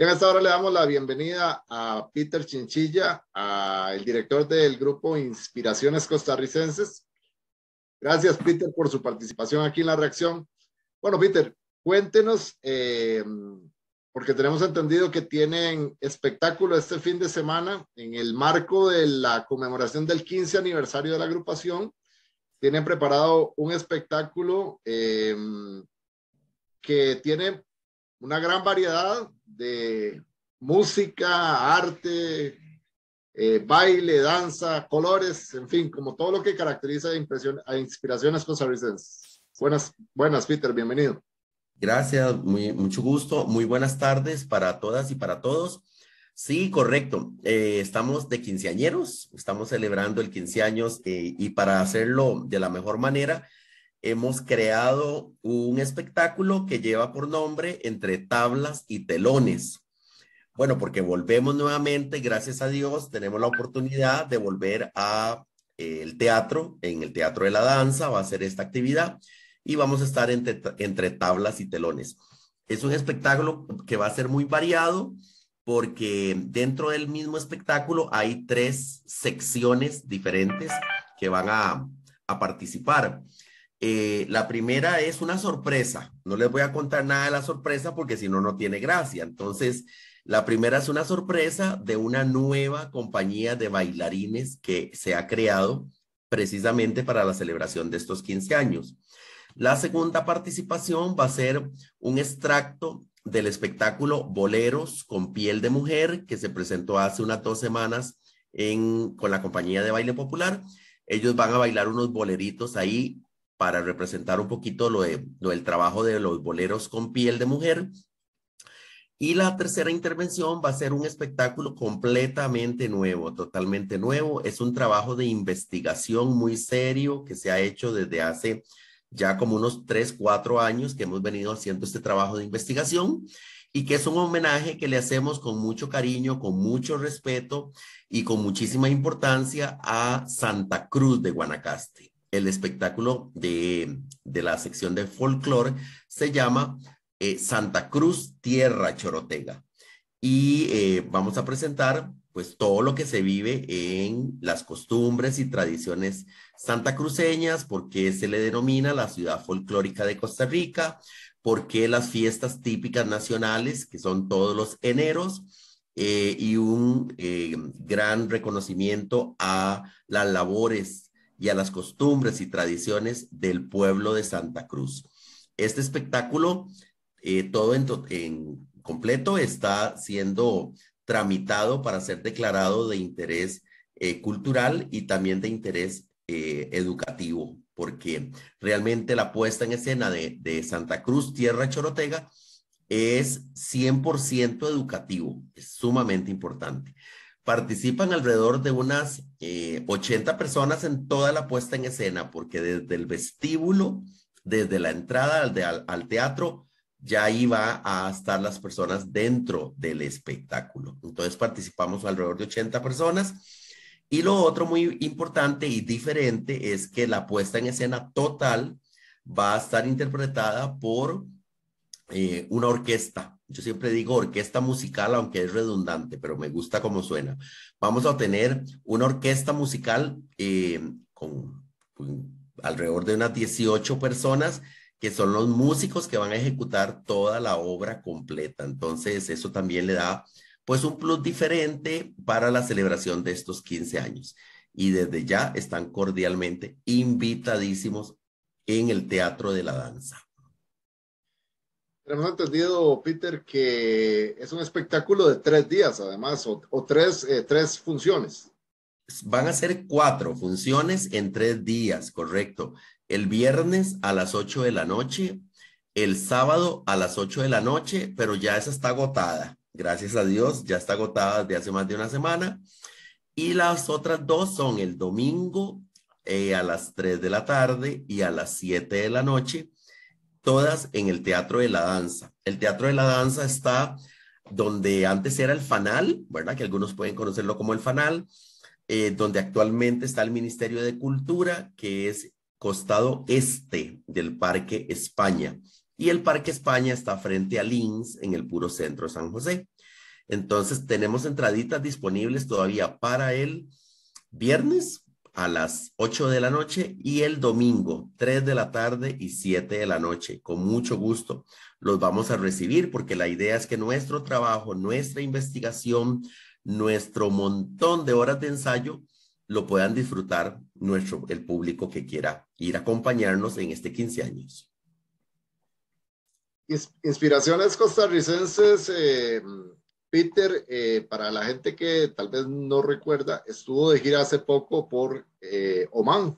Bien, hasta ahora le damos la bienvenida a Peter Chinchilla, a el director del grupo Inspiraciones Costarricenses. Gracias, Peter, por su participación aquí en la reacción. Bueno, Peter, cuéntenos, eh, porque tenemos entendido que tienen espectáculo este fin de semana en el marco de la conmemoración del 15 aniversario de la agrupación. Tienen preparado un espectáculo eh, que tiene una gran variedad de música, arte, eh, baile, danza, colores, en fin, como todo lo que caracteriza e impresión, e a inspiraciones costarricenses. Buenas, buenas, Peter, bienvenido. Gracias, mucho gusto, muy buenas tardes para todas y para todos. Sí, correcto. Eh, estamos de quinceañeros, estamos celebrando el quince años eh, y para hacerlo de la mejor manera, hemos creado un espectáculo que lleva por nombre Entre tablas y telones. Bueno, porque volvemos nuevamente, gracias a Dios, tenemos la oportunidad de volver a eh, el teatro, en el Teatro de la Danza va a ser esta actividad y vamos a estar entre, entre tablas y telones. Es un espectáculo que va a ser muy variado porque dentro del mismo espectáculo hay tres secciones diferentes que van a, a participar. Eh, la primera es una sorpresa. No les voy a contar nada de la sorpresa porque si no, no tiene gracia. Entonces, la primera es una sorpresa de una nueva compañía de bailarines que se ha creado precisamente para la celebración de estos 15 años. La segunda participación va a ser un extracto del espectáculo Boleros con piel de mujer que se presentó hace unas dos semanas en, con la compañía de baile popular. Ellos van a bailar unos boleritos ahí para representar un poquito lo, de, trabajo de los boleros con piel de mujer. Y la tercera intervención va a ser un espectáculo completamente nuevo, totalmente nuevo. Es un trabajo de investigación muy serio que se ha hecho desde hace ya como unos tres, cuatro años que hemos venido haciendo este trabajo de investigación y que es un homenaje que le hacemos con mucho cariño, con mucho respeto y con muchísima importancia a Santa Cruz de Guanacaste el espectáculo de, de la sección de folclore se llama eh, Santa Cruz Tierra Chorotega. Y eh, vamos a presentar pues todo lo que se vive en las costumbres y tradiciones santacruceñas, por qué se le denomina la ciudad folclórica de Costa Rica, porque las fiestas típicas nacionales, que son todos los eneros, eh, y un gran reconocimiento a las labores y a las costumbres y tradiciones del pueblo de Santa Cruz. Este espectáculo, eh, todo en, completo, está siendo tramitado para ser declarado de interés eh, cultural y también de interés eh, educativo, porque realmente la puesta en escena de, de Santa Cruz, Tierra Chorotega, es 100% educativo, es sumamente importante. Participan alrededor de unas 80 eh, personas en toda la puesta en escena, porque desde el vestíbulo, desde la entrada al, teatro, ya iba a estar las personas dentro del espectáculo. Entonces participamos alrededor de 80 personas. Y lo otro muy importante y diferente es que la puesta en escena total va a estar interpretada por eh, una orquesta yo siempre digo orquesta musical, aunque es redundante, pero me gusta cómo suena. Vamos a tener una orquesta musical eh, con, con, alrededor de unas 18 personas que son los músicos que van a ejecutar toda la obra completa. Entonces, eso también le da pues un plus diferente para la celebración de estos 15 años. Y desde ya están cordialmente invitadísimos en el Teatro de la Danza. Hemos entendido, Peter, que es un espectáculo de tres días, además, o, eh, tres, funciones. Van a ser cuatro funciones en tres días, correcto. El viernes a las ocho de la noche, el sábado a las ocho de la noche, pero ya esa está agotada. Gracias a Dios, ya está agotada desde hace más de una semana. Y las otras dos son el domingo eh, a las tres de la tarde y a las siete de la noche todas en el Teatro de la Danza. El Teatro de la Danza está donde antes era el Fanal, ¿verdad? Que algunos pueden conocerlo como el Fanal, eh, donde actualmente está el Ministerio de Cultura, que es costado este del Parque España. Y el Parque España está frente a Lins, en el puro centro de San José. Entonces, tenemos entraditas disponibles todavía para el viernes, a las 8 de la noche y el domingo 3 de la tarde y 7 de la noche. Con mucho gusto los vamos a recibir porque la idea es que nuestro trabajo, nuestra investigación, nuestro montón de horas de ensayo lo puedan disfrutar nuestro el público que quiera ir a acompañarnos en este 15 años. Inspiraciones costarricenses eh Peter, eh, para la gente que tal vez no recuerda, estuvo de gira hace poco por eh, Oman.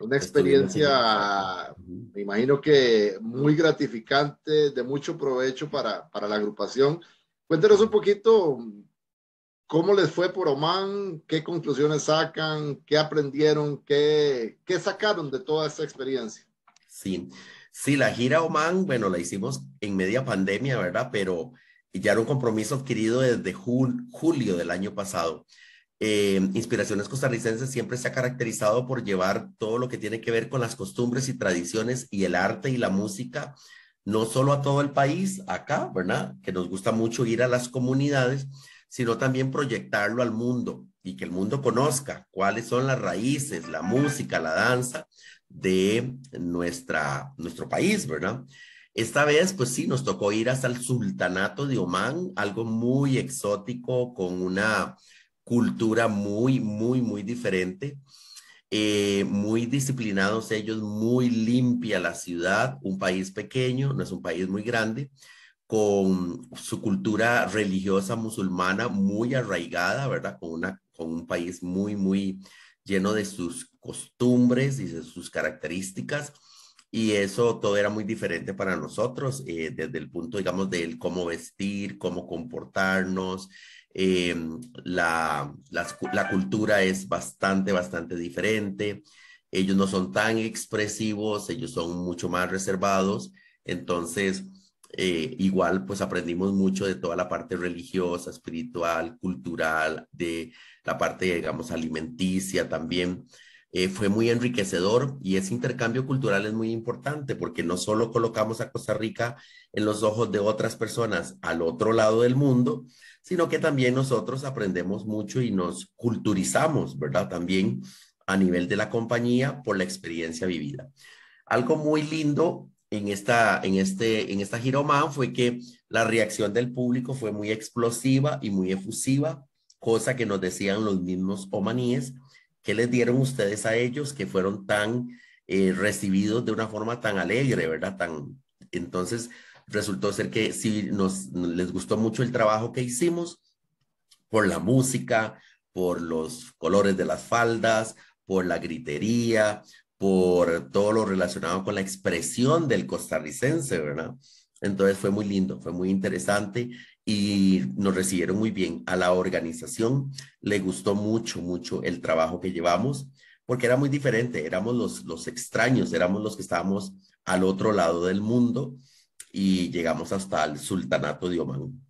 Una experiencia, me imagino que muy gratificante, de mucho provecho para, la agrupación. Cuéntenos un poquito cómo les fue por Oman, qué conclusiones sacan, qué aprendieron, qué, qué sacaron de toda esta experiencia. Sí, sí, la gira Oman, bueno, la hicimos en media pandemia, ¿verdad? Pero y ya era un compromiso adquirido desde julio del año pasado. Eh, Inspiraciones Costarricenses siempre se ha caracterizado por llevar todo lo que tiene que ver con las costumbres y tradiciones y el arte y la música, no solo a todo el país, acá, ¿verdad? Que nos gusta mucho ir a las comunidades, sino también proyectarlo al mundo y que el mundo conozca cuáles son las raíces, la música, la danza de nuestra, nuestro país, ¿verdad? Esta vez, pues sí, nos tocó ir hasta el Sultanato de Omán, algo muy exótico, con una cultura muy, muy, muy diferente. Eh, muy disciplinados ellos, muy limpia la ciudad, un país pequeño, no es un país muy grande, con su cultura religiosa musulmana muy arraigada, ¿verdad? Con, una, con un país muy, muy lleno de sus costumbres y de sus características y eso todo era muy diferente para nosotros, eh, desde el punto, digamos, del cómo vestir, cómo comportarnos. Eh, la, cultura es bastante, bastante diferente. Ellos no son tan expresivos, ellos son mucho más reservados. Entonces, eh, igual, pues aprendimos mucho de toda la parte religiosa, espiritual, cultural, de la parte, digamos, alimenticia también. Eh, fue muy enriquecedor y ese intercambio cultural es muy importante porque no solo colocamos a Costa Rica en los ojos de otras personas al otro lado del mundo, sino que también nosotros aprendemos mucho y nos culturizamos, ¿verdad? También a nivel de la compañía por la experiencia vivida. Algo muy lindo en esta, en este, en esta fue que la reacción del público fue muy explosiva y muy efusiva, cosa que nos decían los mismos omaníes ¿Qué les dieron ustedes a ellos que fueron tan eh, recibidos de una forma tan alegre, verdad? Tan, entonces, resultó ser que sí, nos, les gustó mucho el trabajo que hicimos por la música, por los colores de las faldas, por la gritería, por todo lo relacionado con la expresión del costarricense, ¿verdad? Entonces fue muy lindo, fue muy interesante y nos recibieron muy bien. A la organización le gustó mucho, mucho el trabajo que llevamos, porque era muy diferente, éramos los, extraños, éramos los que estábamos al otro lado del mundo y llegamos hasta el Sultanato de Omán.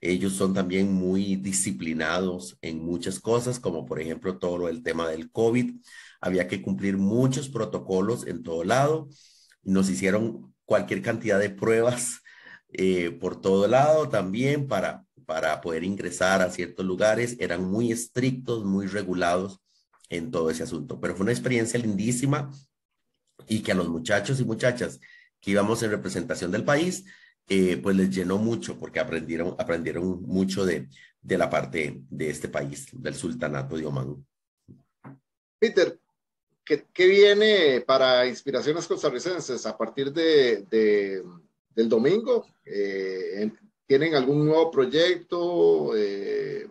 Ellos son también muy disciplinados en muchas cosas, como por ejemplo todo el tema del COVID. Había que cumplir muchos protocolos en todo lado. Nos hicieron cualquier cantidad de pruebas eh, por todo lado también para, para poder ingresar a ciertos lugares. Eran muy estrictos, muy regulados en todo ese asunto. Pero fue una experiencia lindísima y que a los muchachos y muchachas que íbamos en representación del país, eh, pues les llenó mucho porque aprendieron, aprendieron mucho de, de la parte de este país, del sultanato de Oman. Peter, ¿qué, qué viene para Inspiraciones Costarricenses a partir de, de del domingo. Eh, ¿Tienen algún nuevo proyecto? Eh,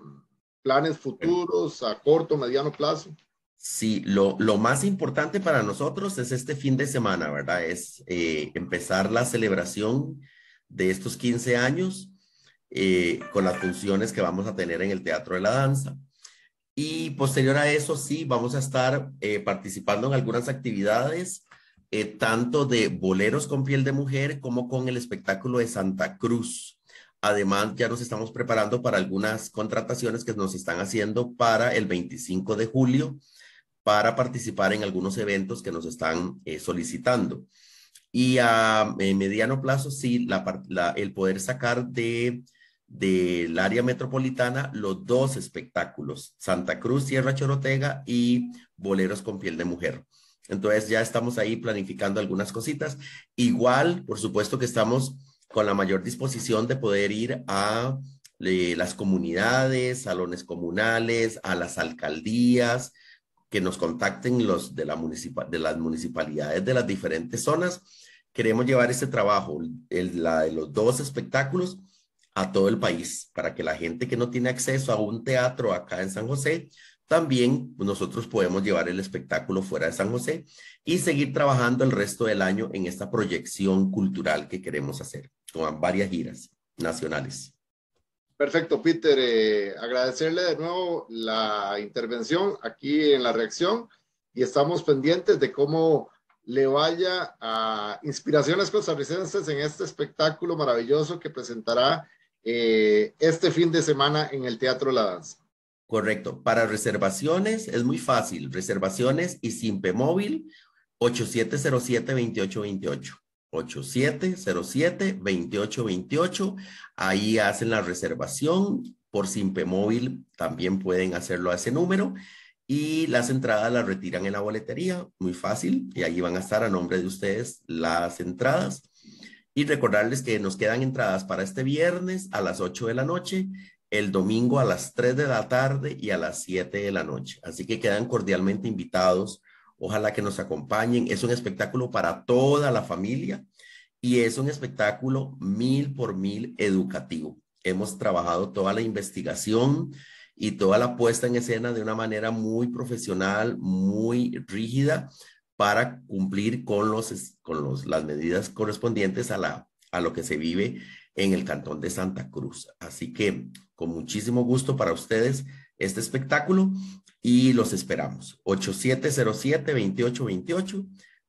¿Planes futuros a corto, mediano plazo? Sí, lo, más importante para nosotros es este fin de semana, ¿verdad? Es eh, empezar la celebración de estos 15 años con las funciones que vamos a tener en el Teatro de la Danza. Y posterior a eso, sí, vamos a estar participando en algunas actividades eh, tanto de boleros con piel de mujer como con el espectáculo de Santa Cruz. Además, ya nos estamos preparando para algunas contrataciones que nos están haciendo para el 25 de julio para participar en algunos eventos que nos están eh, solicitando. Y a eh, mediano plazo, sí, el poder sacar del área metropolitana los dos espectáculos, Santa Cruz, Sierra Chorotega y Boleros con piel de mujer. Entonces ya estamos ahí planificando algunas cositas. Igual, por supuesto que estamos con la mayor disposición de poder ir a eh, las comunidades, salones comunales, a las alcaldías, que nos contacten los de, las municipalidades de las diferentes zonas. Queremos llevar ese trabajo, la de los dos espectáculos, a todo el país, para que la gente que no tiene acceso a un teatro acá en San José también nosotros podemos llevar el espectáculo fuera de San José y seguir trabajando el resto del año en esta proyección cultural que queremos hacer con varias giras nacionales. Perfecto, Peter. Eh, agradecerle de nuevo la intervención aquí en la reacción y estamos pendientes de cómo le vaya a Inspiraciones Costarricenses en este espectáculo maravilloso que presentará eh, este fin de semana en el Teatro La Danza. Correcto. Para reservaciones es muy fácil. Reservaciones y Simpe Móvil 8707-2828. 8707-2828. Ahí hacen la reservación por SimpeMóvil, Móvil. También pueden hacerlo a ese número. Y las entradas las retiran en la boletería. Muy fácil. Y ahí van a estar a nombre de ustedes las entradas. Y recordarles que nos quedan entradas para este viernes a las 8 de la noche el domingo a las 3 de la tarde y a las 7 de la noche. Así que quedan cordialmente invitados. Ojalá que nos acompañen. Es un espectáculo para toda la familia y es un espectáculo mil por mil educativo. Hemos trabajado toda la investigación y toda la puesta en escena de una manera muy profesional, muy rígida, para cumplir con, los, con los, las medidas correspondientes a, la, a lo que se vive en el Cantón de Santa Cruz. Así que con muchísimo gusto para ustedes este espectáculo y los esperamos. 8707-2828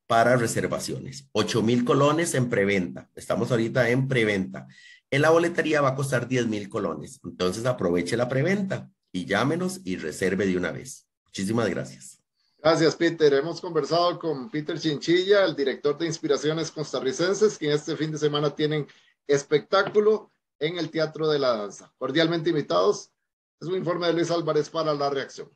para reservaciones. 8 mil colones en preventa. Estamos ahorita en preventa. En la boletería va a costar 10 mil colones. Entonces aproveche la preventa y llámenos y reserve de una vez. Muchísimas gracias. Gracias, Peter. Hemos conversado con Peter Chinchilla, el director de Inspiraciones Costarricenses, que este fin de semana tienen espectáculo en el Teatro de la Danza. Cordialmente invitados. Es un informe de Luis Álvarez para la reacción.